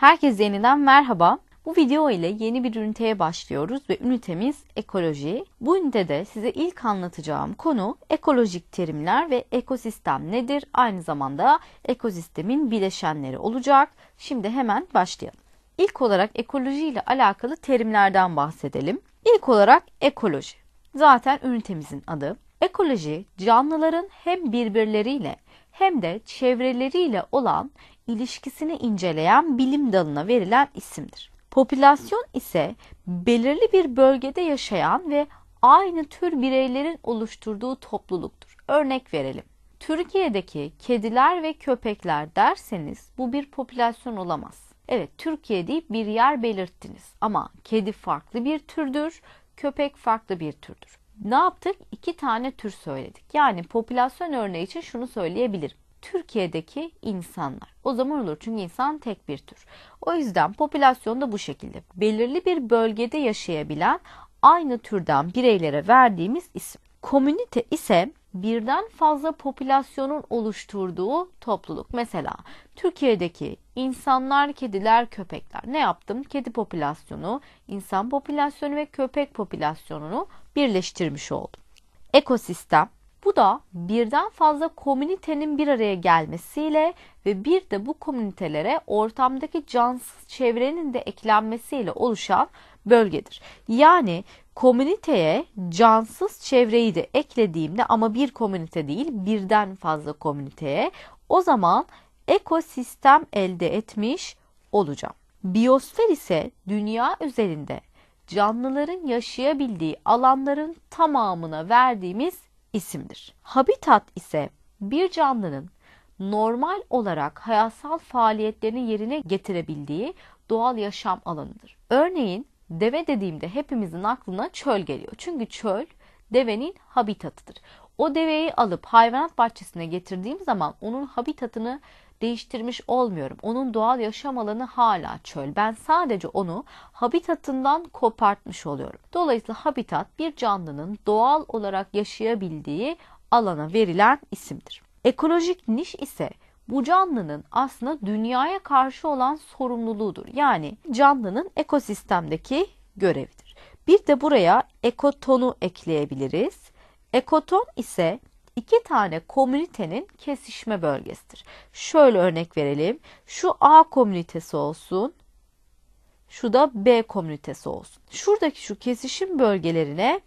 Herkese yeniden merhaba. Bu video ile yeni bir üniteye başlıyoruz ve ünitemiz ekoloji. Bu ünitede size ilk anlatacağım konu ekolojik terimler ve ekosistem nedir? Aynı zamanda ekosistemin bileşenleri olacak. Şimdi hemen başlayalım. İlk olarak ekoloji ile alakalı terimlerden bahsedelim. İlk olarak ekoloji. Zaten ünitemizin adı. Ekoloji canlıların hem birbirleriyle hem de çevreleriyle olan ilişkisini inceleyen bilim dalına verilen isimdir. Popülasyon ise belirli bir bölgede yaşayan ve aynı tür bireylerin oluşturduğu topluluktur. Örnek verelim. Türkiye'deki kediler ve köpekler derseniz bu bir popülasyon olamaz. Evet Türkiye deyip bir yer belirttiniz ama kedi farklı bir türdür, köpek farklı bir türdür. Ne yaptık? İki tane tür söyledik. Yani popülasyon örneği için şunu söyleyebilirim. Türkiye'deki insanlar. O zaman olur çünkü insan tek bir tür. O yüzden popülasyon da bu şekilde. Belirli bir bölgede yaşayabilen aynı türden bireylere verdiğimiz isim. Komünite ise birden fazla popülasyonun oluşturduğu topluluk. Mesela Türkiye'deki insanlar, kediler, köpekler. Ne yaptım? Kedi popülasyonu, insan popülasyonu ve köpek popülasyonunu birleştirmiş oldum. Ekosistem bu da birden fazla komünitenin bir araya gelmesiyle ve bir de bu komünitelere ortamdaki cansız çevrenin de eklenmesiyle oluşan bölgedir. Yani komüniteye cansız çevreyi de eklediğimde ama bir komünite değil birden fazla komüniteye o zaman ekosistem elde etmiş olacağım. Biyosfer ise dünya üzerinde canlıların yaşayabildiği alanların tamamına verdiğimiz isimdir. Habitat ise bir canlının normal olarak hayatsal faaliyetlerini yerine getirebildiği doğal yaşam alanıdır. Örneğin deve dediğimde hepimizin aklına çöl geliyor. Çünkü çöl devenin habitatıdır. O deveyi alıp hayvanat bahçesine getirdiğim zaman onun habitatını değiştirmiş olmuyorum. Onun doğal yaşam alanı hala çöl. Ben sadece onu habitatından kopartmış oluyorum. Dolayısıyla habitat bir canlının doğal olarak yaşayabildiği alana verilen isimdir. Ekolojik niş ise bu canlının aslında dünyaya karşı olan sorumluluğudur. Yani canlının ekosistemdeki görevidir. Bir de buraya ekotonu ekleyebiliriz. Ekoton ise iki tane komünitenin kesişme bölgesidir. Şöyle örnek verelim. Şu A komünitesi olsun. Şu da B komünitesi olsun. Şuradaki şu kesişim bölgelerine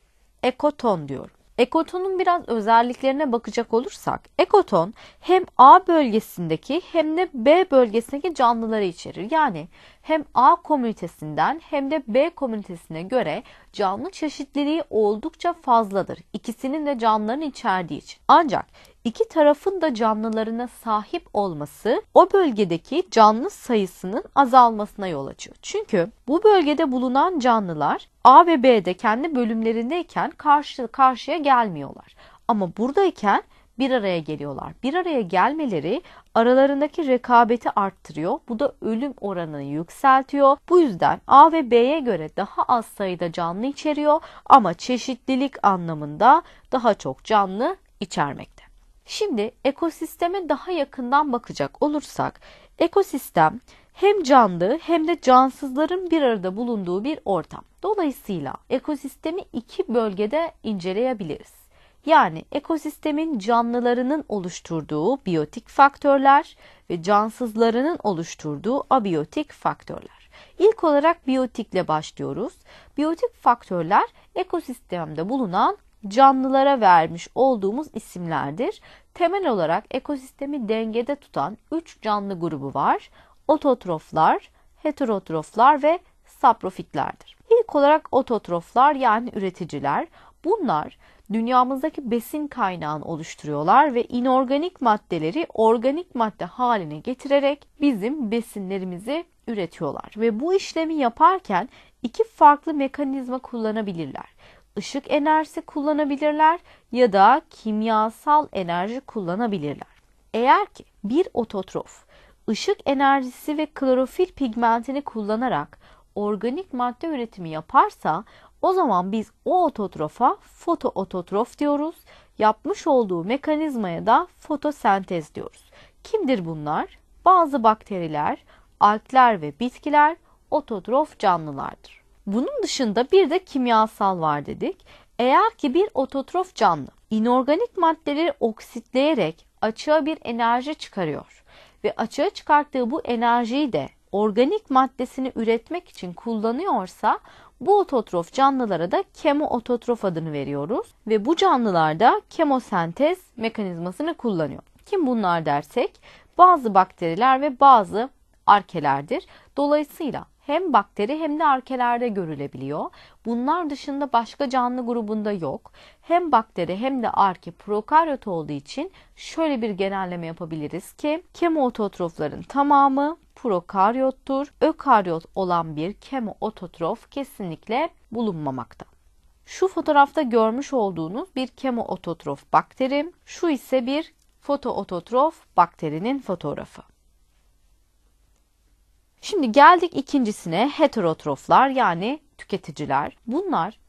ekoton diyorum ekotonun biraz özelliklerine bakacak olursak ekoton hem A bölgesindeki hem de B bölgesindeki canlıları içerir. Yani hem A komünitesinden hem de B komünitesine göre canlı çeşitliliği oldukça fazladır. İkisinin de canlıların içerdiği için. Ancak iki tarafın da canlılarına sahip olması o bölgedeki canlı sayısının azalmasına yol açıyor. Çünkü bu bölgede bulunan canlılar A ve B'de kendi bölümlerindeyken karşı karşıya gelmiyorlar. Ama buradayken bir araya geliyorlar. Bir araya gelmeleri aralarındaki rekabeti arttırıyor. Bu da ölüm oranını yükseltiyor. Bu yüzden A ve B'ye göre daha az sayıda canlı içeriyor ama çeşitlilik anlamında daha çok canlı içermek. Şimdi ekosisteme daha yakından bakacak olursak ekosistem hem canlı hem de cansızların bir arada bulunduğu bir ortam. Dolayısıyla ekosistemi iki bölgede inceleyebiliriz. Yani ekosistemin canlılarının oluşturduğu biyotik faktörler ve cansızlarının oluşturduğu abiyotik faktörler. İlk olarak biyotikle başlıyoruz. Biyotik faktörler ekosistemde bulunan canlılara vermiş olduğumuz isimlerdir. Temel olarak ekosistemi dengede tutan 3 canlı grubu var. Ototroflar, heterotroflar ve saprofitlerdir. İlk olarak ototroflar yani üreticiler. Bunlar dünyamızdaki besin kaynağını oluşturuyorlar ve inorganik maddeleri organik madde haline getirerek bizim besinlerimizi üretiyorlar ve bu işlemi yaparken iki farklı mekanizma kullanabilirler ışık enerjisi kullanabilirler ya da kimyasal enerji kullanabilirler. Eğer ki bir ototrof ışık enerjisi ve klorofil pigmentini kullanarak organik madde üretimi yaparsa o zaman biz o ototrofa fotoototrof diyoruz. Yapmış olduğu mekanizmaya da fotosentez diyoruz. Kimdir bunlar? Bazı bakteriler, alkler ve bitkiler ototrof canlılardır. Bunun dışında bir de kimyasal var dedik. Eğer ki bir ototrof canlı inorganik maddeleri oksitleyerek açığa bir enerji çıkarıyor ve açığa çıkarttığı bu enerjiyi de organik maddesini üretmek için kullanıyorsa bu ototrof canlılara da kemoototrof adını veriyoruz ve bu canlılarda kemosentez mekanizmasını kullanıyor. Kim bunlar dersek bazı bakteriler ve bazı arkelerdir. Dolayısıyla hem bakteri hem de arkelerde görülebiliyor. Bunlar dışında başka canlı grubunda yok. Hem bakteri hem de arke prokaryot olduğu için şöyle bir genelleme yapabiliriz ki kemoototrofların tamamı prokaryottur. Ökaryot olan bir kemoototrof kesinlikle bulunmamakta. Şu fotoğrafta görmüş olduğunuz bir kemoototrof bakterim. şu ise bir fotoototrof bakterinin fotoğrafı. Şimdi geldik ikincisine heterotroflar yani tüketiciler. Bunlar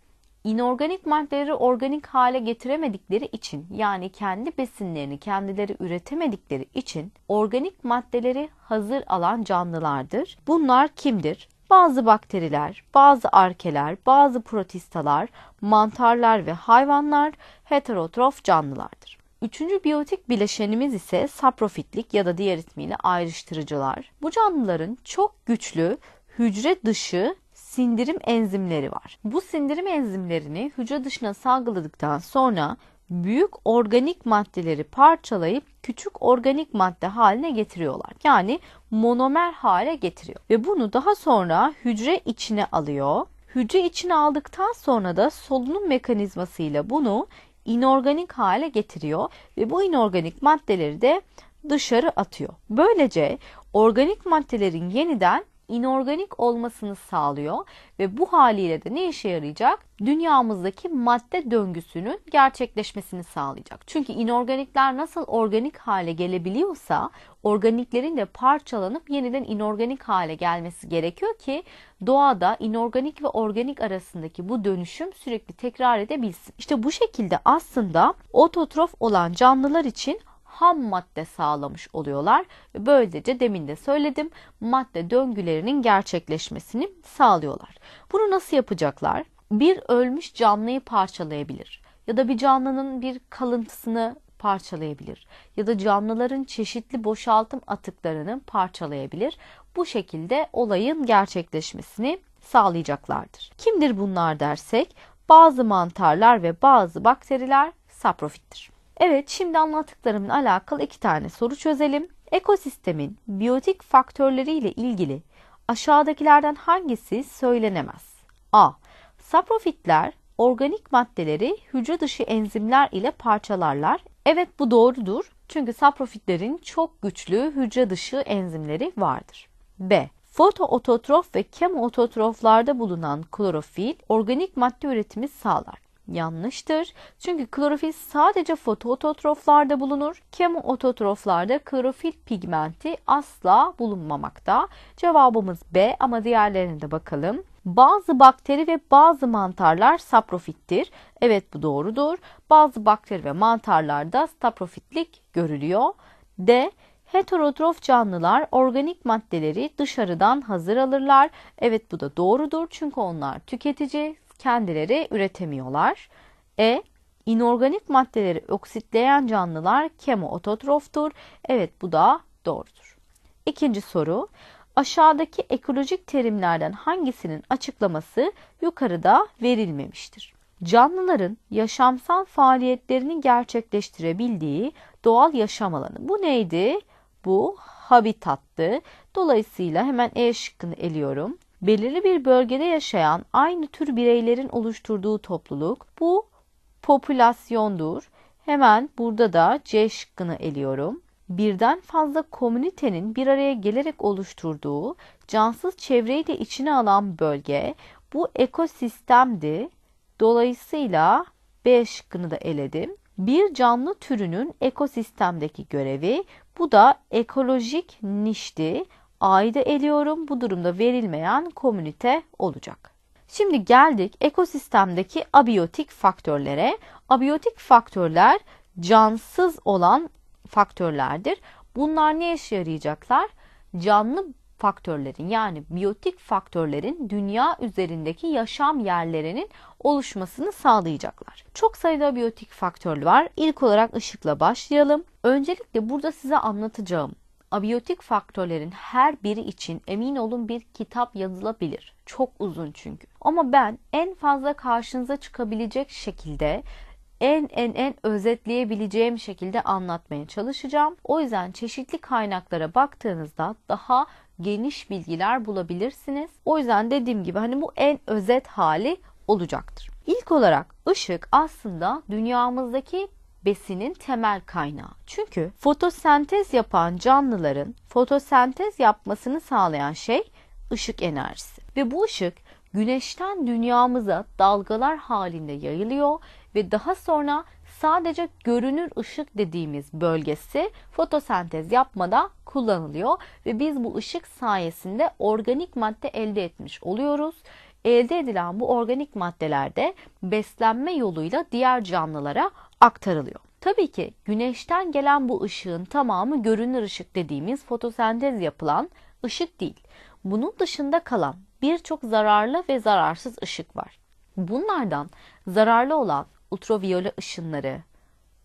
inorganik maddeleri organik hale getiremedikleri için yani kendi besinlerini kendileri üretemedikleri için organik maddeleri hazır alan canlılardır. Bunlar kimdir? Bazı bakteriler, bazı arkeler, bazı protistalar, mantarlar ve hayvanlar heterotrof canlılardır. Üçüncü biyotik bileşenimiz ise saprofitlik ya da diğer ismiyle ayrıştırıcılar. Bu canlıların çok güçlü hücre dışı sindirim enzimleri var. Bu sindirim enzimlerini hücre dışına salgıladıktan sonra büyük organik maddeleri parçalayıp küçük organik madde haline getiriyorlar. Yani monomer hale getiriyor. Ve bunu daha sonra hücre içine alıyor. Hücre içine aldıktan sonra da solunum mekanizmasıyla bunu inorganik hale getiriyor ve bu inorganik maddeleri de dışarı atıyor. Böylece organik maddelerin yeniden inorganik olmasını sağlıyor ve bu haliyle de ne işe yarayacak? Dünyamızdaki madde döngüsünün gerçekleşmesini sağlayacak. Çünkü inorganikler nasıl organik hale gelebiliyorsa organiklerin de parçalanıp yeniden inorganik hale gelmesi gerekiyor ki doğada inorganik ve organik arasındaki bu dönüşüm sürekli tekrar edebilsin. İşte bu şekilde aslında ototrof olan canlılar için ham madde sağlamış oluyorlar. Ve böylece demin de söyledim madde döngülerinin gerçekleşmesini sağlıyorlar. Bunu nasıl yapacaklar? Bir ölmüş canlıyı parçalayabilir ya da bir canlının bir kalıntısını parçalayabilir ya da canlıların çeşitli boşaltım atıklarını parçalayabilir. Bu şekilde olayın gerçekleşmesini sağlayacaklardır. Kimdir bunlar dersek bazı mantarlar ve bazı bakteriler saprofittir. Evet şimdi anlattıklarımın alakalı iki tane soru çözelim. Ekosistemin biyotik faktörleriyle ilgili aşağıdakilerden hangisi söylenemez? A. Saprofitler organik maddeleri hücre dışı enzimler ile parçalarlar. Evet bu doğrudur. Çünkü saprofitlerin çok güçlü hücre dışı enzimleri vardır. B. Fotoototrof ve kemoototroflarda bulunan klorofil organik madde üretimi sağlar. Yanlıştır. Çünkü klorofil sadece fotoototroflarda bulunur. Kemoototroflarda klorofil pigmenti asla bulunmamakta. Cevabımız B ama diğerlerine de bakalım. Bazı bakteri ve bazı mantarlar saprofittir. Evet bu doğrudur. Bazı bakteri ve mantarlarda saprofitlik görülüyor. D. Heterotrof canlılar organik maddeleri dışarıdan hazır alırlar. Evet bu da doğrudur çünkü onlar tüketici, kendileri üretemiyorlar. E inorganik maddeleri oksitleyen canlılar kemoototroftur. Evet bu da doğrudur. İkinci soru. Aşağıdaki ekolojik terimlerden hangisinin açıklaması yukarıda verilmemiştir? Canlıların yaşamsal faaliyetlerini gerçekleştirebildiği doğal yaşam alanı. Bu neydi? Bu habitattı. Dolayısıyla hemen E şıkkını eliyorum belirli bir bölgede yaşayan aynı tür bireylerin oluşturduğu topluluk bu popülasyondur. Hemen burada da C şıkkını eliyorum. Birden fazla komünitenin bir araya gelerek oluşturduğu cansız çevreyi de içine alan bölge bu ekosistemdi. Dolayısıyla B şıkkını da eledim. Bir canlı türünün ekosistemdeki görevi bu da ekolojik nişti aide eliyorum. Bu durumda verilmeyen komünite olacak. Şimdi geldik ekosistemdeki abiyotik faktörlere. Abiyotik faktörler cansız olan faktörlerdir. Bunlar ne işe yarayacaklar? Canlı faktörlerin yani biyotik faktörlerin dünya üzerindeki yaşam yerlerinin oluşmasını sağlayacaklar. Çok sayıda biyotik faktör var. İlk olarak ışıkla başlayalım. Öncelikle burada size anlatacağım abiyotik faktörlerin her biri için emin olun bir kitap yazılabilir. Çok uzun çünkü. Ama ben en fazla karşınıza çıkabilecek şekilde en en en özetleyebileceğim şekilde anlatmaya çalışacağım. O yüzden çeşitli kaynaklara baktığınızda daha geniş bilgiler bulabilirsiniz. O yüzden dediğim gibi hani bu en özet hali olacaktır. İlk olarak ışık aslında dünyamızdaki besinin temel kaynağı. Çünkü fotosentez yapan canlıların fotosentez yapmasını sağlayan şey ışık enerjisi. Ve bu ışık güneşten dünyamıza dalgalar halinde yayılıyor ve daha sonra sadece görünür ışık dediğimiz bölgesi fotosentez yapmada kullanılıyor ve biz bu ışık sayesinde organik madde elde etmiş oluyoruz. Elde edilen bu organik maddelerde beslenme yoluyla diğer canlılara aktarılıyor. Tabii ki güneşten gelen bu ışığın tamamı görünür ışık dediğimiz fotosentez yapılan ışık değil. Bunun dışında kalan birçok zararlı ve zararsız ışık var. Bunlardan zararlı olan ultraviyole ışınları,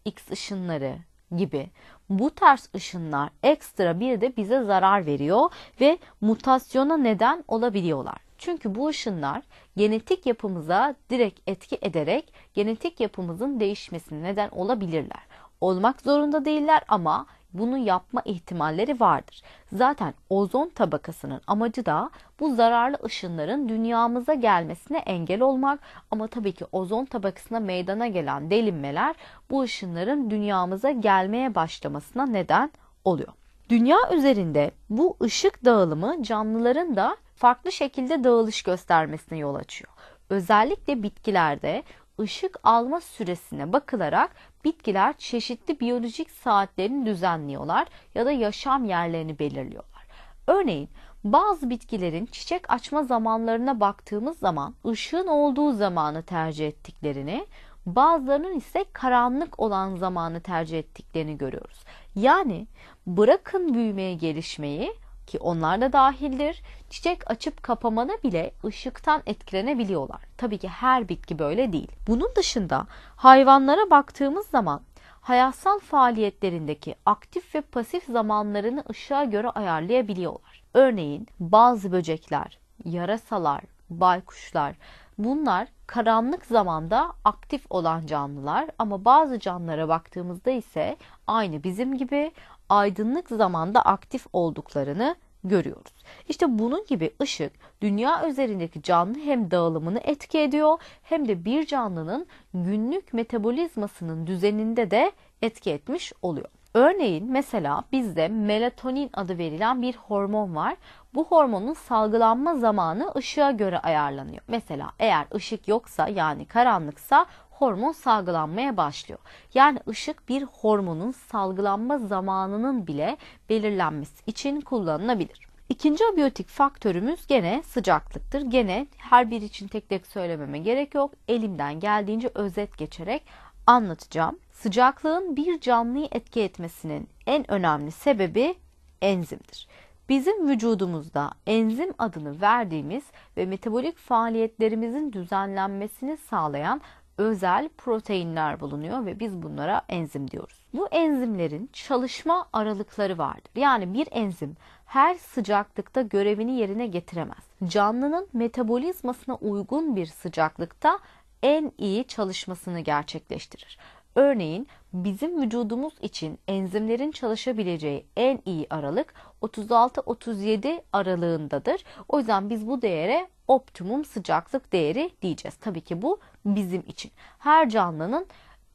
X ışınları gibi bu tarz ışınlar ekstra bir de bize zarar veriyor ve mutasyona neden olabiliyorlar. Çünkü bu ışınlar genetik yapımıza direkt etki ederek genetik yapımızın değişmesine neden olabilirler. Olmak zorunda değiller ama bunu yapma ihtimalleri vardır. Zaten ozon tabakasının amacı da bu zararlı ışınların dünyamıza gelmesine engel olmak ama tabii ki ozon tabakasına meydana gelen delinmeler bu ışınların dünyamıza gelmeye başlamasına neden oluyor. Dünya üzerinde bu ışık dağılımı canlıların da farklı şekilde dağılış göstermesine yol açıyor. Özellikle bitkilerde ışık alma süresine bakılarak bitkiler çeşitli biyolojik saatlerini düzenliyorlar ya da yaşam yerlerini belirliyorlar. Örneğin bazı bitkilerin çiçek açma zamanlarına baktığımız zaman ışığın olduğu zamanı tercih ettiklerini, bazılarının ise karanlık olan zamanı tercih ettiklerini görüyoruz. Yani bırakın büyümeye gelişmeyi, ki onlar da dahildir. Çiçek açıp kapamana bile ışıktan etkilenebiliyorlar. Tabii ki her bitki böyle değil. Bunun dışında hayvanlara baktığımız zaman hayatsal faaliyetlerindeki aktif ve pasif zamanlarını ışığa göre ayarlayabiliyorlar. Örneğin bazı böcekler, yarasalar, baykuşlar bunlar karanlık zamanda aktif olan canlılar ama bazı canlılara baktığımızda ise aynı bizim gibi aydınlık zamanda aktif olduklarını görüyoruz. İşte bunun gibi ışık dünya üzerindeki canlı hem dağılımını etki ediyor hem de bir canlının günlük metabolizmasının düzeninde de etki etmiş oluyor. Örneğin mesela bizde melatonin adı verilen bir hormon var. Bu hormonun salgılanma zamanı ışığa göre ayarlanıyor. Mesela eğer ışık yoksa yani karanlıksa hormon salgılanmaya başlıyor. Yani ışık bir hormonun salgılanma zamanının bile belirlenmesi için kullanılabilir. İkinci abiyotik faktörümüz gene sıcaklıktır. Gene her bir için tek tek söylememe gerek yok. Elimden geldiğince özet geçerek anlatacağım. Sıcaklığın bir canlıyı etki etmesinin en önemli sebebi enzimdir. Bizim vücudumuzda enzim adını verdiğimiz ve metabolik faaliyetlerimizin düzenlenmesini sağlayan özel proteinler bulunuyor ve biz bunlara enzim diyoruz. Bu enzimlerin çalışma aralıkları vardır. Yani bir enzim her sıcaklıkta görevini yerine getiremez. Canlının metabolizmasına uygun bir sıcaklıkta en iyi çalışmasını gerçekleştirir. Örneğin bizim vücudumuz için enzimlerin çalışabileceği en iyi aralık 36-37 aralığındadır. O yüzden biz bu değere optimum sıcaklık değeri diyeceğiz. Tabii ki bu bizim için. Her canlının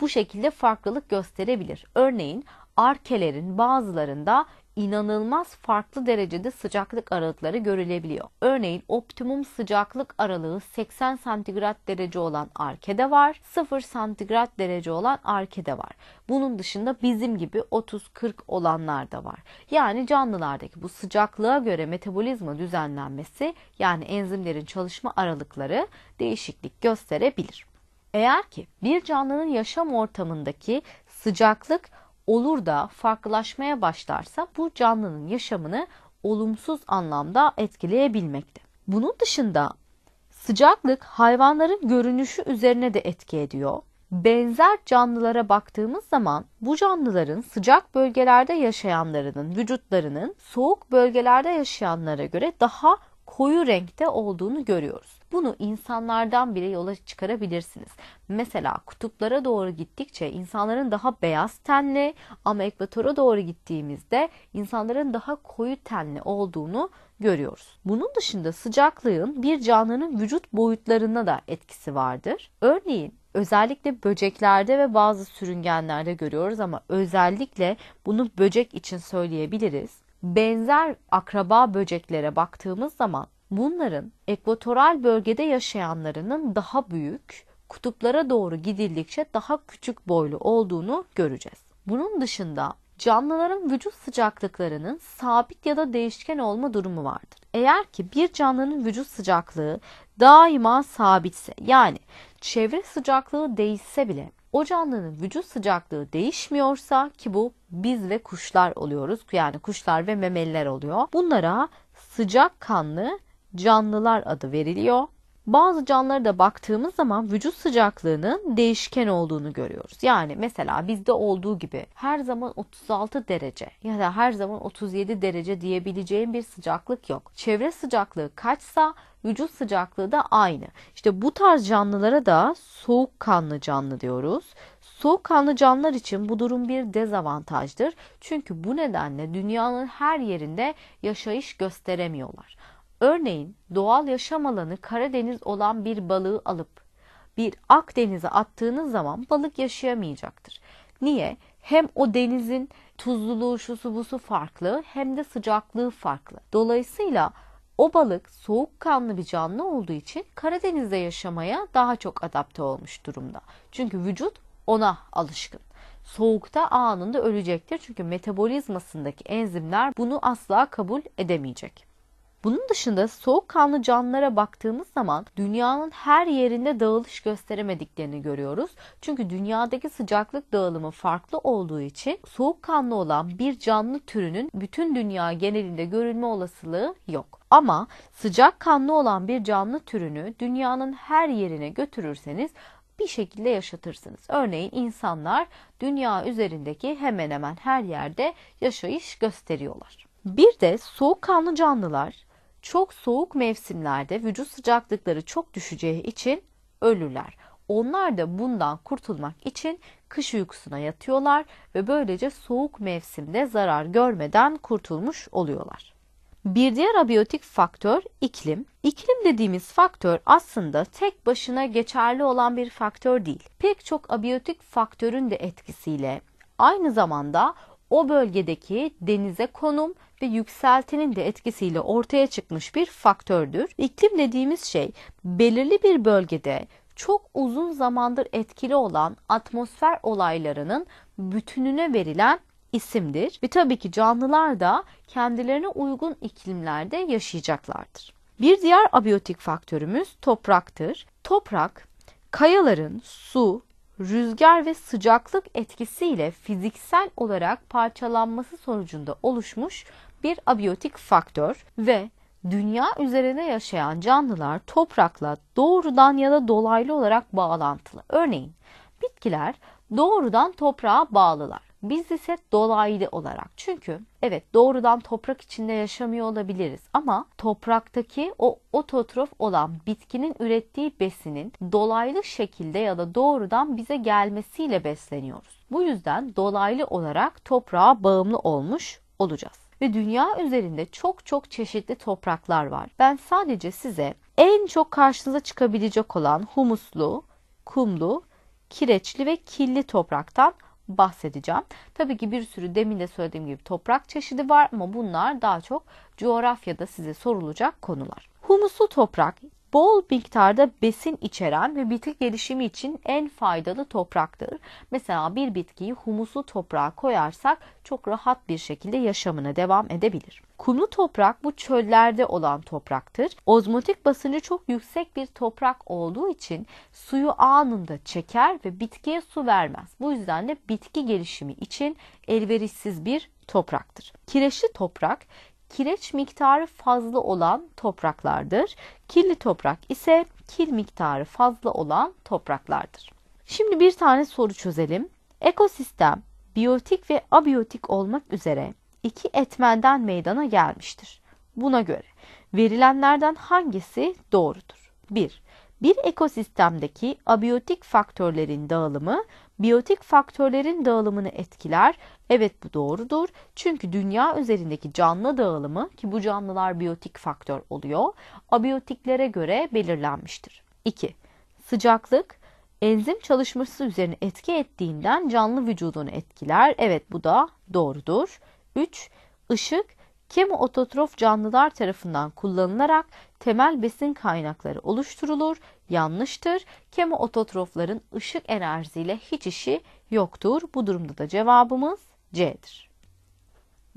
bu şekilde farklılık gösterebilir. Örneğin arkelerin bazılarında inanılmaz farklı derecede sıcaklık aralıkları görülebiliyor. Örneğin optimum sıcaklık aralığı 80 santigrat derece olan arkede var, 0 santigrat derece olan arkede var. Bunun dışında bizim gibi 30-40 olanlar da var. Yani canlılardaki bu sıcaklığa göre metabolizma düzenlenmesi yani enzimlerin çalışma aralıkları değişiklik gösterebilir. Eğer ki bir canlının yaşam ortamındaki sıcaklık olur da farklılaşmaya başlarsa bu canlının yaşamını olumsuz anlamda etkileyebilmekte. Bunun dışında sıcaklık hayvanların görünüşü üzerine de etki ediyor. Benzer canlılara baktığımız zaman bu canlıların sıcak bölgelerde yaşayanlarının vücutlarının soğuk bölgelerde yaşayanlara göre daha koyu renkte olduğunu görüyoruz. Bunu insanlardan bile yola çıkarabilirsiniz. Mesela kutuplara doğru gittikçe insanların daha beyaz tenli ama ekvatora doğru gittiğimizde insanların daha koyu tenli olduğunu görüyoruz. Bunun dışında sıcaklığın bir canlının vücut boyutlarına da etkisi vardır. Örneğin özellikle böceklerde ve bazı sürüngenlerde görüyoruz ama özellikle bunu böcek için söyleyebiliriz. Benzer akraba böceklere baktığımız zaman Bunların ekvatoral bölgede yaşayanlarının daha büyük, kutuplara doğru gidildikçe daha küçük boylu olduğunu göreceğiz. Bunun dışında canlıların vücut sıcaklıklarının sabit ya da değişken olma durumu vardır. Eğer ki bir canlının vücut sıcaklığı daima sabitse yani çevre sıcaklığı değişse bile o canlının vücut sıcaklığı değişmiyorsa ki bu biz ve kuşlar oluyoruz yani kuşlar ve memeliler oluyor. Bunlara sıcak kanlı canlılar adı veriliyor. Bazı canlılara da baktığımız zaman vücut sıcaklığının değişken olduğunu görüyoruz. Yani mesela bizde olduğu gibi her zaman 36 derece ya da her zaman 37 derece diyebileceğim bir sıcaklık yok. Çevre sıcaklığı kaçsa vücut sıcaklığı da aynı. İşte bu tarz canlılara da soğukkanlı canlı diyoruz. Soğukkanlı canlılar için bu durum bir dezavantajdır. Çünkü bu nedenle dünyanın her yerinde yaşayış gösteremiyorlar. Örneğin doğal yaşam alanı Karadeniz olan bir balığı alıp bir Akdeniz'e attığınız zaman balık yaşayamayacaktır. Niye? Hem o denizin tuzluluğu şusu busu farklı hem de sıcaklığı farklı. Dolayısıyla o balık soğukkanlı bir canlı olduğu için Karadeniz'de yaşamaya daha çok adapte olmuş durumda. Çünkü vücut ona alışkın. Soğukta anında ölecektir çünkü metabolizmasındaki enzimler bunu asla kabul edemeyecek. Bunun dışında soğukkanlı canlılara baktığımız zaman dünyanın her yerinde dağılış gösteremediklerini görüyoruz. Çünkü dünyadaki sıcaklık dağılımı farklı olduğu için soğukkanlı olan bir canlı türünün bütün dünya genelinde görülme olasılığı yok. Ama sıcak kanlı olan bir canlı türünü dünyanın her yerine götürürseniz bir şekilde yaşatırsınız. Örneğin insanlar dünya üzerindeki hemen hemen her yerde yaşayış gösteriyorlar. Bir de soğukkanlı canlılar çok soğuk mevsimlerde vücut sıcaklıkları çok düşeceği için ölürler. Onlar da bundan kurtulmak için kış uykusuna yatıyorlar ve böylece soğuk mevsimde zarar görmeden kurtulmuş oluyorlar. Bir diğer abiyotik faktör iklim. İklim dediğimiz faktör aslında tek başına geçerli olan bir faktör değil. Pek çok abiyotik faktörün de etkisiyle aynı zamanda o bölgedeki denize konum ve yükseltinin de etkisiyle ortaya çıkmış bir faktördür. İklim dediğimiz şey belirli bir bölgede çok uzun zamandır etkili olan atmosfer olaylarının bütününe verilen isimdir. Ve tabii ki canlılar da kendilerine uygun iklimlerde yaşayacaklardır. Bir diğer abiyotik faktörümüz topraktır. Toprak, kayaların, su, rüzgar ve sıcaklık etkisiyle fiziksel olarak parçalanması sonucunda oluşmuş bir abiyotik faktör ve dünya üzerinde yaşayan canlılar toprakla doğrudan ya da dolaylı olarak bağlantılı. Örneğin bitkiler doğrudan toprağa bağlılar. Biz ise dolaylı olarak. Çünkü evet doğrudan toprak içinde yaşamıyor olabiliriz ama topraktaki o ototrof olan bitkinin ürettiği besinin dolaylı şekilde ya da doğrudan bize gelmesiyle besleniyoruz. Bu yüzden dolaylı olarak toprağa bağımlı olmuş olacağız ve dünya üzerinde çok çok çeşitli topraklar var. Ben sadece size en çok karşınıza çıkabilecek olan humuslu, kumlu, kireçli ve killi topraktan bahsedeceğim. Tabii ki bir sürü demin de söylediğim gibi toprak çeşidi var ama bunlar daha çok coğrafyada size sorulacak konular. Humuslu toprak bol miktarda besin içeren ve bitki gelişimi için en faydalı topraktır. Mesela bir bitkiyi humuslu toprağa koyarsak çok rahat bir şekilde yaşamına devam edebilir. Kumlu toprak bu çöllerde olan topraktır. Ozmotik basıncı çok yüksek bir toprak olduğu için suyu anında çeker ve bitkiye su vermez. Bu yüzden de bitki gelişimi için elverişsiz bir topraktır. Kireçli toprak kireç miktarı fazla olan topraklardır. Kirli toprak ise kil miktarı fazla olan topraklardır. Şimdi bir tane soru çözelim. Ekosistem biyotik ve abiyotik olmak üzere iki etmenden meydana gelmiştir. Buna göre verilenlerden hangisi doğrudur? 1. Bir, bir ekosistemdeki abiyotik faktörlerin dağılımı biyotik faktörlerin dağılımını etkiler. Evet bu doğrudur. Çünkü dünya üzerindeki canlı dağılımı ki bu canlılar biyotik faktör oluyor, abiyotiklere göre belirlenmiştir. 2. Sıcaklık enzim çalışması üzerine etki ettiğinden canlı vücudunu etkiler. Evet bu da doğrudur. 3. Işık Kemototrof canlılar tarafından kullanılarak temel besin kaynakları oluşturulur. Yanlıştır. Kemoototrofların ışık enerjisiyle hiç işi yoktur. Bu durumda da cevabımız C'dir.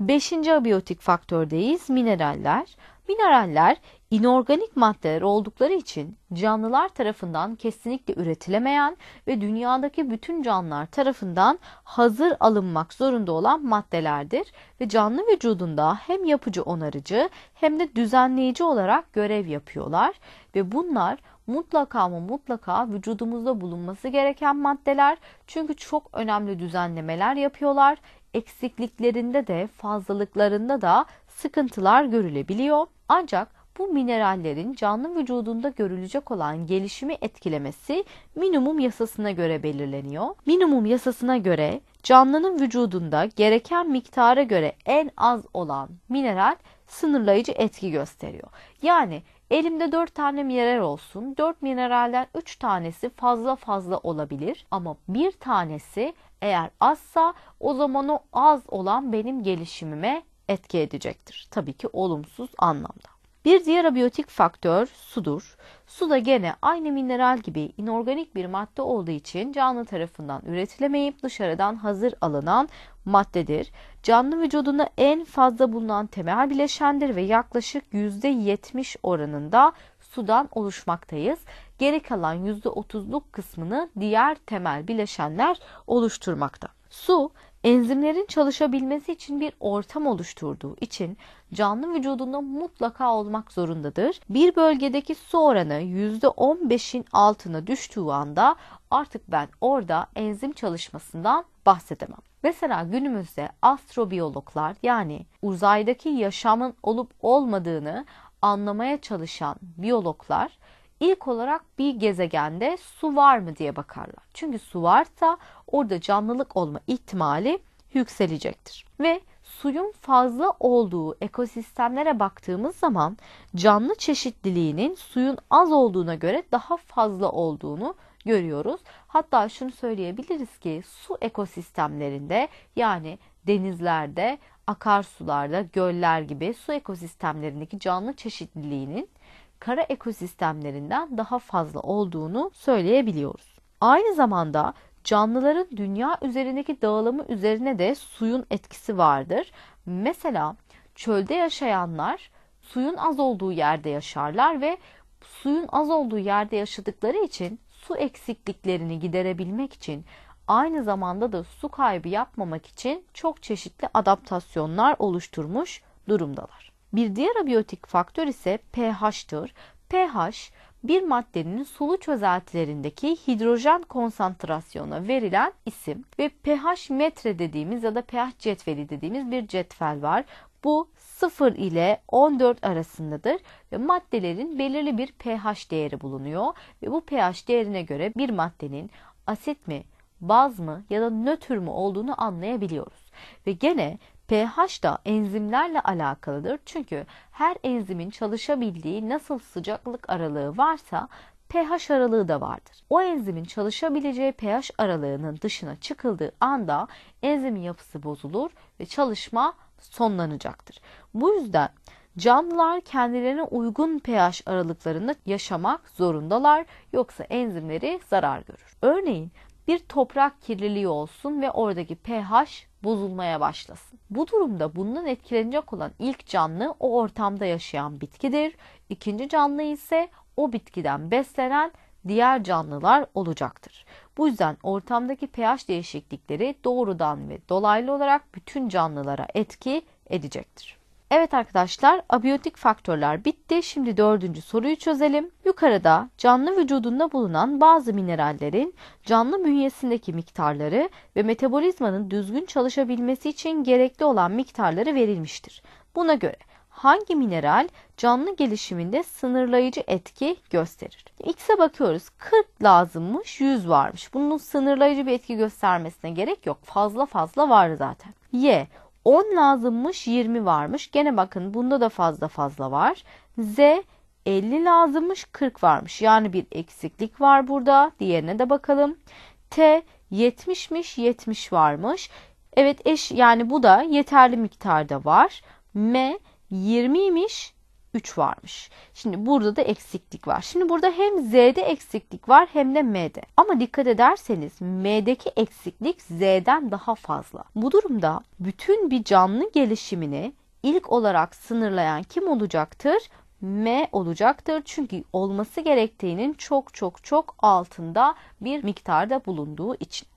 Beşinci abiyotik faktördeyiz. Mineraller. Mineraller inorganik maddeler oldukları için canlılar tarafından kesinlikle üretilemeyen ve dünyadaki bütün canlılar tarafından hazır alınmak zorunda olan maddelerdir ve canlı vücudunda hem yapıcı onarıcı hem de düzenleyici olarak görev yapıyorlar ve bunlar mutlaka mı mutlaka vücudumuzda bulunması gereken maddeler çünkü çok önemli düzenlemeler yapıyorlar. Eksikliklerinde de fazlalıklarında da sıkıntılar görülebiliyor. Ancak bu minerallerin canlı vücudunda görülecek olan gelişimi etkilemesi minimum yasasına göre belirleniyor. Minimum yasasına göre canlının vücudunda gereken miktara göre en az olan mineral sınırlayıcı etki gösteriyor. Yani Elimde 4 tane mineral olsun. 4 mineralden 3 tanesi fazla fazla olabilir ama bir tanesi eğer azsa o zaman o az olan benim gelişimime etki edecektir. Tabii ki olumsuz anlamda. Bir diğer abiyotik faktör sudur. Su da gene aynı mineral gibi inorganik bir madde olduğu için canlı tarafından üretilemeyip dışarıdan hazır alınan maddedir. Canlı vücudunda en fazla bulunan temel bileşendir ve yaklaşık %70 oranında sudan oluşmaktayız. Geri kalan %30'luk kısmını diğer temel bileşenler oluşturmakta. Su Enzimlerin çalışabilmesi için bir ortam oluşturduğu için canlı vücudunda mutlaka olmak zorundadır. Bir bölgedeki su oranı %15'in altına düştüğü anda artık ben orada enzim çalışmasından bahsedemem. Mesela günümüzde astrobiyologlar yani uzaydaki yaşamın olup olmadığını anlamaya çalışan biyologlar İlk olarak bir gezegende su var mı diye bakarlar. Çünkü su varsa orada canlılık olma ihtimali yükselecektir. Ve suyun fazla olduğu ekosistemlere baktığımız zaman canlı çeşitliliğinin suyun az olduğuna göre daha fazla olduğunu görüyoruz. Hatta şunu söyleyebiliriz ki su ekosistemlerinde yani denizlerde, akarsularda, göller gibi su ekosistemlerindeki canlı çeşitliliğinin kara ekosistemlerinden daha fazla olduğunu söyleyebiliyoruz. Aynı zamanda canlıların dünya üzerindeki dağılımı üzerine de suyun etkisi vardır. Mesela çölde yaşayanlar suyun az olduğu yerde yaşarlar ve suyun az olduğu yerde yaşadıkları için su eksikliklerini giderebilmek için aynı zamanda da su kaybı yapmamak için çok çeşitli adaptasyonlar oluşturmuş durumdalar. Bir diğer abiyotik faktör ise pH'tır. pH bir maddenin sulu çözeltilerindeki hidrojen konsantrasyonuna verilen isim ve pH metre dediğimiz ya da pH cetveli dediğimiz bir cetvel var. Bu 0 ile 14 arasındadır ve maddelerin belirli bir pH değeri bulunuyor ve bu pH değerine göre bir maddenin asit mi, baz mı ya da nötr mü olduğunu anlayabiliyoruz. Ve gene pH da enzimlerle alakalıdır. Çünkü her enzimin çalışabildiği nasıl sıcaklık aralığı varsa pH aralığı da vardır. O enzimin çalışabileceği pH aralığının dışına çıkıldığı anda enzimin yapısı bozulur ve çalışma sonlanacaktır. Bu yüzden Canlılar kendilerine uygun pH aralıklarında yaşamak zorundalar yoksa enzimleri zarar görür. Örneğin bir toprak kirliliği olsun ve oradaki pH bozulmaya başlasın. Bu durumda bundan etkilenecek olan ilk canlı o ortamda yaşayan bitkidir. İkinci canlı ise o bitkiden beslenen diğer canlılar olacaktır. Bu yüzden ortamdaki pH değişiklikleri doğrudan ve dolaylı olarak bütün canlılara etki edecektir. Evet arkadaşlar abiyotik faktörler bitti. Şimdi dördüncü soruyu çözelim. Yukarıda canlı vücudunda bulunan bazı minerallerin canlı bünyesindeki miktarları ve metabolizmanın düzgün çalışabilmesi için gerekli olan miktarları verilmiştir. Buna göre hangi mineral canlı gelişiminde sınırlayıcı etki gösterir? X'e bakıyoruz 40 lazımmış 100 varmış. Bunun sınırlayıcı bir etki göstermesine gerek yok. Fazla fazla var zaten. Y 10 lazımmış 20 varmış. Gene bakın bunda da fazla fazla var. Z 50 lazımmış 40 varmış. Yani bir eksiklik var burada. Diğerine de bakalım. T 70'miş 70 varmış. Evet eş yani bu da yeterli miktarda var. M 20'ymiş 3 varmış. Şimdi burada da eksiklik var. Şimdi burada hem Z'de eksiklik var hem de M'de. Ama dikkat ederseniz M'deki eksiklik Z'den daha fazla. Bu durumda bütün bir canlı gelişimini ilk olarak sınırlayan kim olacaktır? M olacaktır. Çünkü olması gerektiğinin çok çok çok altında bir miktarda bulunduğu için.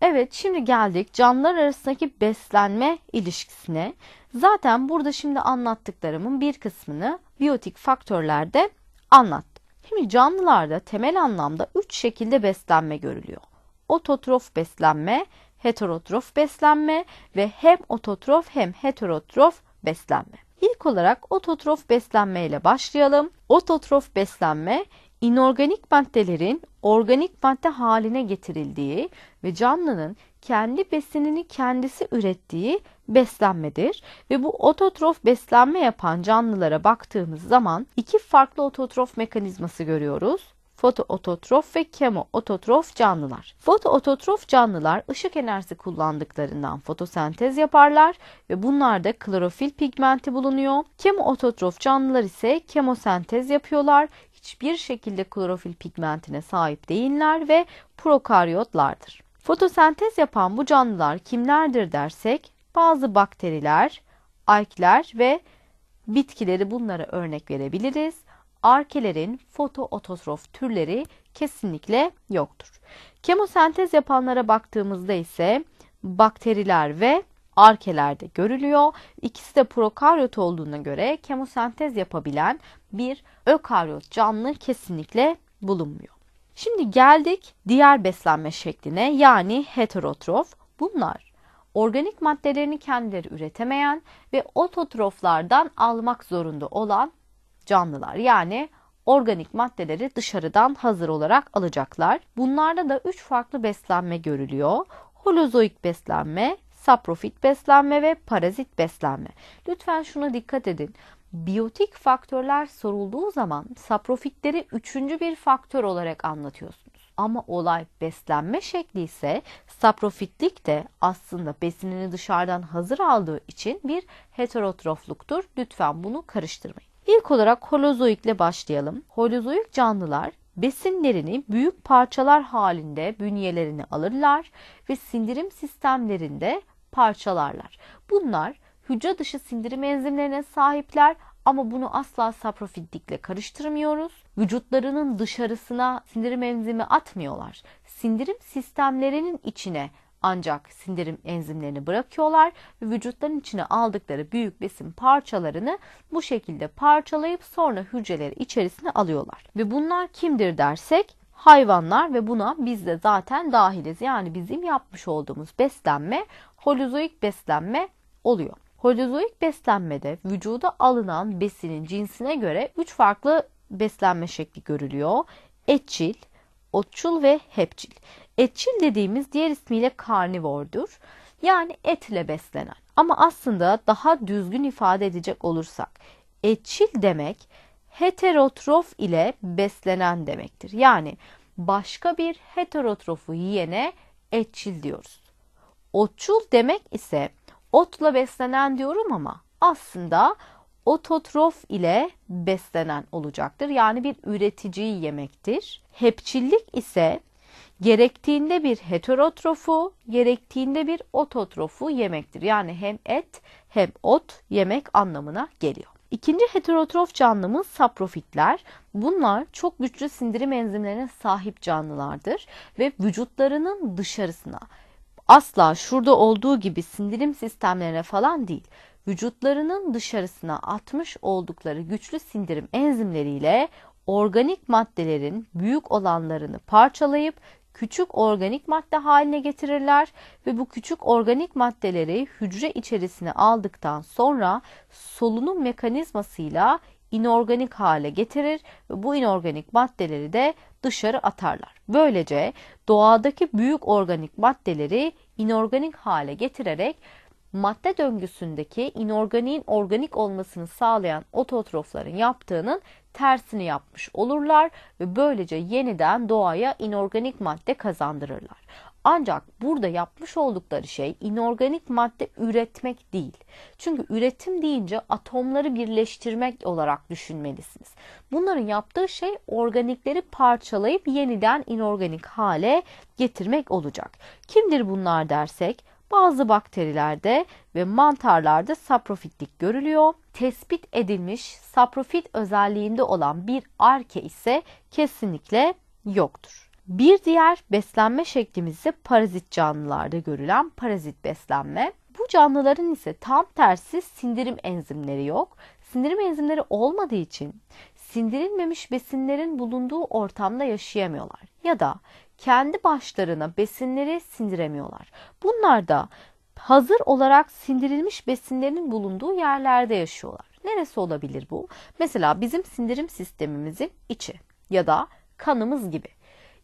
Evet şimdi geldik canlılar arasındaki beslenme ilişkisine. Zaten burada şimdi anlattıklarımın bir kısmını biyotik faktörlerde anlattım. Şimdi canlılarda temel anlamda 3 şekilde beslenme görülüyor. Ototrof beslenme, heterotrof beslenme ve hem ototrof hem heterotrof beslenme. İlk olarak ototrof beslenme ile başlayalım. Ototrof beslenme inorganik maddelerin organik madde haline getirildiği ve canlının kendi besinini kendisi ürettiği beslenmedir ve bu ototrof beslenme yapan canlılara baktığımız zaman iki farklı ototrof mekanizması görüyoruz. Fotoototrof ve kemoototrof canlılar. Fotoototrof canlılar ışık enerjisi kullandıklarından fotosentez yaparlar ve bunlarda klorofil pigmenti bulunuyor. Kemoototrof canlılar ise kemosentez yapıyorlar hiçbir şekilde klorofil pigmentine sahip değiller ve prokaryotlardır. Fotosentez yapan bu canlılar kimlerdir dersek bazı bakteriler, alkler ve bitkileri bunlara örnek verebiliriz. Arkelerin fotoototrof türleri kesinlikle yoktur. Kemosentez yapanlara baktığımızda ise bakteriler ve arkelerde görülüyor. İkisi de prokaryot olduğuna göre kemosentez yapabilen bir ökaryot canlı kesinlikle bulunmuyor. Şimdi geldik diğer beslenme şekline yani heterotrof. Bunlar organik maddelerini kendileri üretemeyen ve ototroflardan almak zorunda olan canlılar. Yani organik maddeleri dışarıdan hazır olarak alacaklar. Bunlarda da 3 farklı beslenme görülüyor. Holozoik beslenme, saprofit beslenme ve parazit beslenme. Lütfen şuna dikkat edin. Biyotik faktörler sorulduğu zaman saprofitleri üçüncü bir faktör olarak anlatıyorsunuz. Ama olay beslenme şekli ise saprofitlik de aslında besinini dışarıdan hazır aldığı için bir heterotrofluktur. Lütfen bunu karıştırmayın. İlk olarak holozoikle başlayalım. Holozoik canlılar besinlerini büyük parçalar halinde bünyelerini alırlar ve sindirim sistemlerinde parçalarlar. Bunlar hücre dışı sindirim enzimlerine sahipler ama bunu asla saprofitlikle karıştırmıyoruz. Vücutlarının dışarısına sindirim enzimi atmıyorlar. Sindirim sistemlerinin içine ancak sindirim enzimlerini bırakıyorlar ve vücutların içine aldıkları büyük besin parçalarını bu şekilde parçalayıp sonra hücreleri içerisine alıyorlar. Ve bunlar kimdir dersek hayvanlar ve buna biz de zaten dahiliz. Yani bizim yapmış olduğumuz beslenme holozoik beslenme oluyor. Holozoik beslenmede vücuda alınan besinin cinsine göre 3 farklı beslenme şekli görülüyor. Etçil, otçul ve hepçil. Etçil dediğimiz diğer ismiyle karnivordur. Yani etle beslenen. Ama aslında daha düzgün ifade edecek olursak etçil demek heterotrof ile beslenen demektir. Yani başka bir heterotrofu yiyene etçil diyoruz. Otçul demek ise otla beslenen diyorum ama aslında ototrof ile beslenen olacaktır. Yani bir üretici yemektir. Hepçillik ise gerektiğinde bir heterotrofu, gerektiğinde bir ototrofu yemektir. Yani hem et hem ot yemek anlamına geliyor. İkinci heterotrof canlımız saprofitler. Bunlar çok güçlü sindirim enzimlerine sahip canlılardır ve vücutlarının dışarısına Asla şurada olduğu gibi sindirim sistemlerine falan değil, vücutlarının dışarısına atmış oldukları güçlü sindirim enzimleriyle organik maddelerin büyük olanlarını parçalayıp küçük organik madde haline getirirler ve bu küçük organik maddeleri hücre içerisine aldıktan sonra solunum mekanizmasıyla inorganik hale getirir ve bu inorganik maddeleri de dışarı atarlar. Böylece doğadaki büyük organik maddeleri inorganik hale getirerek madde döngüsündeki inorganiğin organik olmasını sağlayan ototrofların yaptığının tersini yapmış olurlar ve böylece yeniden doğaya inorganik madde kazandırırlar. Ancak burada yapmış oldukları şey inorganik madde üretmek değil. Çünkü üretim deyince atomları birleştirmek olarak düşünmelisiniz. Bunların yaptığı şey organikleri parçalayıp yeniden inorganik hale getirmek olacak. Kimdir bunlar dersek? Bazı bakterilerde ve mantarlarda saprofitlik görülüyor. Tespit edilmiş saprofit özelliğinde olan bir arke ise kesinlikle yoktur. Bir diğer beslenme şeklimiz ise parazit canlılarda görülen parazit beslenme. Bu canlıların ise tam tersi sindirim enzimleri yok. Sindirim enzimleri olmadığı için sindirilmemiş besinlerin bulunduğu ortamda yaşayamıyorlar ya da kendi başlarına besinleri sindiremiyorlar. Bunlar da hazır olarak sindirilmiş besinlerin bulunduğu yerlerde yaşıyorlar. Neresi olabilir bu? Mesela bizim sindirim sistemimizin içi ya da kanımız gibi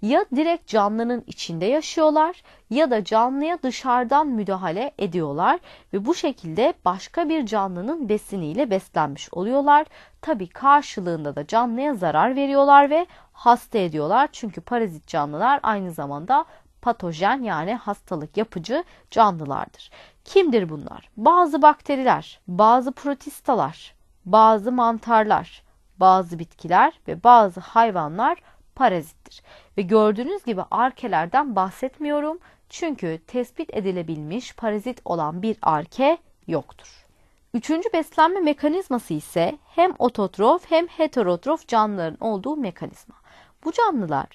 ya direkt canlının içinde yaşıyorlar ya da canlıya dışarıdan müdahale ediyorlar ve bu şekilde başka bir canlının besiniyle beslenmiş oluyorlar. Tabi karşılığında da canlıya zarar veriyorlar ve hasta ediyorlar. Çünkü parazit canlılar aynı zamanda patojen yani hastalık yapıcı canlılardır. Kimdir bunlar? Bazı bakteriler, bazı protistalar, bazı mantarlar, bazı bitkiler ve bazı hayvanlar parazittir. Ve gördüğünüz gibi arkelerden bahsetmiyorum. Çünkü tespit edilebilmiş parazit olan bir arke yoktur. Üçüncü beslenme mekanizması ise hem ototrof hem heterotrof canlıların olduğu mekanizma. Bu canlılar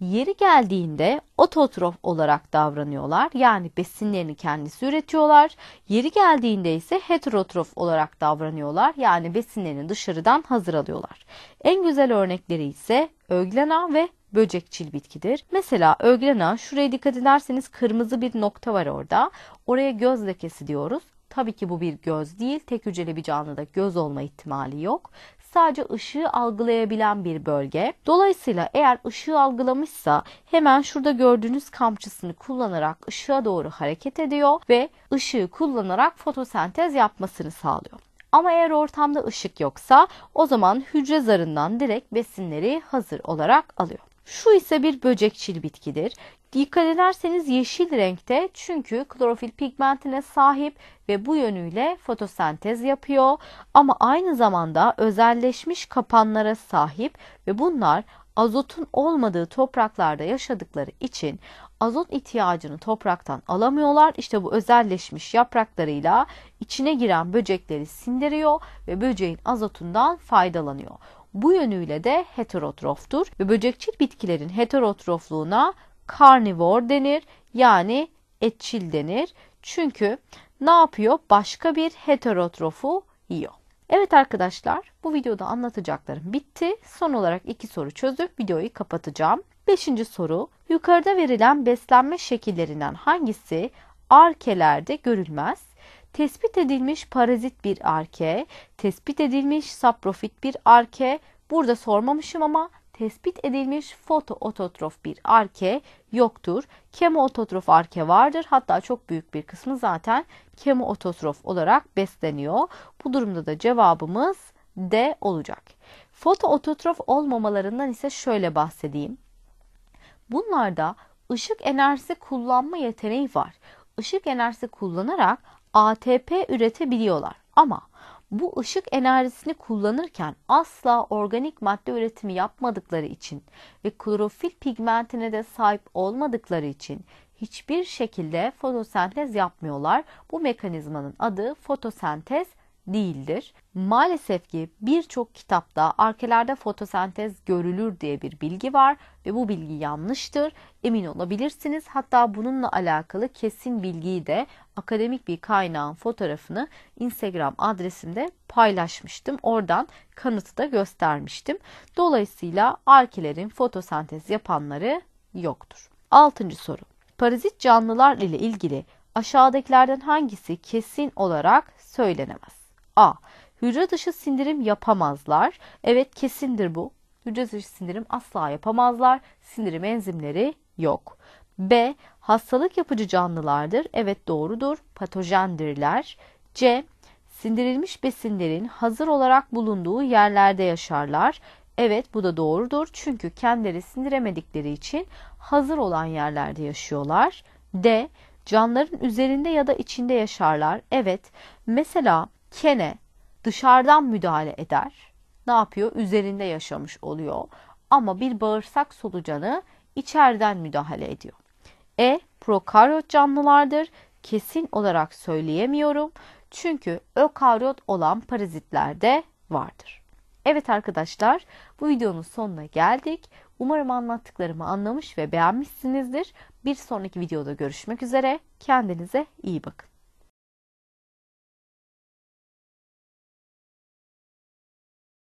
yeri geldiğinde ototrof olarak davranıyorlar. Yani besinlerini kendisi üretiyorlar. Yeri geldiğinde ise heterotrof olarak davranıyorlar. Yani besinlerini dışarıdan hazır alıyorlar. En güzel örnekleri ise öglen ağı ve böcekçil bitkidir. Mesela öglen ağı şuraya dikkat ederseniz kırmızı bir nokta var orada. Oraya göz lekesi diyoruz. Tabii ki bu bir göz değil. Tek hücreli bir canlıda göz olma ihtimali yok. Sadece ışığı algılayabilen bir bölge. Dolayısıyla eğer ışığı algılamışsa hemen şurada gördüğünüz kamçısını kullanarak ışığa doğru hareket ediyor ve ışığı kullanarak fotosentez yapmasını sağlıyor. Ama eğer ortamda ışık yoksa o zaman hücre zarından direkt besinleri hazır olarak alıyor. Şu ise bir böcekçil bitkidir. Dikkat ederseniz yeşil renkte çünkü klorofil pigmentine sahip ve bu yönüyle fotosentez yapıyor ama aynı zamanda özelleşmiş kapanlara sahip ve bunlar azotun olmadığı topraklarda yaşadıkları için azot ihtiyacını topraktan alamıyorlar. İşte bu özelleşmiş yapraklarıyla içine giren böcekleri sindiriyor ve böceğin azotundan faydalanıyor. Bu yönüyle de heterotroftur ve böcekçil bitkilerin heterotrofluğuna karnivor denir yani etçil denir. Çünkü ne yapıyor? Başka bir heterotrofu yiyor. Evet arkadaşlar bu videoda anlatacaklarım bitti. Son olarak iki soru çözüp videoyu kapatacağım. Beşinci soru. Yukarıda verilen beslenme şekillerinden hangisi arkelerde görülmez? Tespit edilmiş parazit bir arke, tespit edilmiş saprofit bir arke, burada sormamışım ama tespit edilmiş fotoototrof bir arke yoktur. Kemoototrof arke vardır. Hatta çok büyük bir kısmı zaten kemoototrof olarak besleniyor. Bu durumda da cevabımız D olacak. Fotoototrof olmamalarından ise şöyle bahsedeyim. Bunlarda ışık enerjisi kullanma yeteneği var. Işık enerjisi kullanarak ATP üretebiliyorlar. Ama bu ışık enerjisini kullanırken asla organik madde üretimi yapmadıkları için ve klorofil pigmentine de sahip olmadıkları için hiçbir şekilde fotosentez yapmıyorlar. Bu mekanizmanın adı fotosentez değildir. Maalesef ki birçok kitapta arkelerde fotosentez görülür diye bir bilgi var ve bu bilgi yanlıştır. Emin olabilirsiniz. Hatta bununla alakalı kesin bilgiyi de akademik bir kaynağın fotoğrafını Instagram adresimde paylaşmıştım. Oradan kanıtı da göstermiştim. Dolayısıyla arkelerin fotosentez yapanları yoktur. 6. soru. Parazit canlılar ile ilgili aşağıdakilerden hangisi kesin olarak söylenemez? A. Hücre dışı sindirim yapamazlar. Evet kesindir bu. Hücre dışı sindirim asla yapamazlar. Sindirim enzimleri yok. B. Hastalık yapıcı canlılardır. Evet doğrudur. Patojendirler. C. Sindirilmiş besinlerin hazır olarak bulunduğu yerlerde yaşarlar. Evet bu da doğrudur. Çünkü kendileri sindiremedikleri için hazır olan yerlerde yaşıyorlar. D. Canların üzerinde ya da içinde yaşarlar. Evet. Mesela kene dışarıdan müdahale eder. Ne yapıyor? Üzerinde yaşamış oluyor. Ama bir bağırsak solucanı içeriden müdahale ediyor. E prokaryot canlılardır. Kesin olarak söyleyemiyorum. Çünkü ökaryot olan parazitlerde vardır. Evet arkadaşlar, bu videonun sonuna geldik. Umarım anlattıklarımı anlamış ve beğenmişsinizdir. Bir sonraki videoda görüşmek üzere. Kendinize iyi bakın.